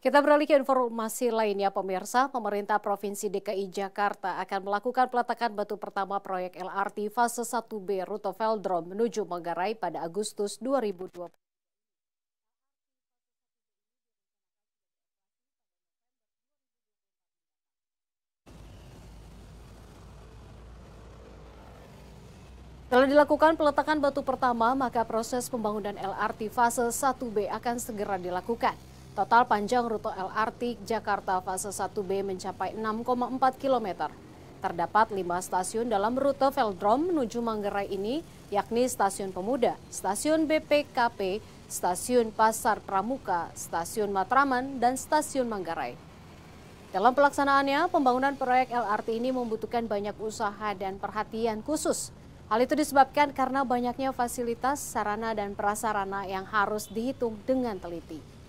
Kita beralih ke informasi lainnya pemirsa, pemerintah Provinsi DKI Jakarta akan melakukan peletakan batu pertama proyek LRT fase 1B rute Veldrom menuju Manggarai pada Agustus 2020. Setelah dilakukan peletakan batu pertama, maka proses pembangunan LRT fase 1B akan segera dilakukan. Total panjang rute LRT Jakarta fase 1B mencapai 6,4 km. Terdapat lima stasiun dalam rute Veldrom menuju Manggarai ini, yakni Stasiun Pemuda, Stasiun BPKP, Stasiun Pasar Pramuka, Stasiun Matraman, dan Stasiun Manggarai. Dalam pelaksanaannya, pembangunan proyek LRT ini membutuhkan banyak usaha dan perhatian khusus. Hal itu disebabkan karena banyaknya fasilitas, sarana, dan prasarana yang harus dihitung dengan teliti.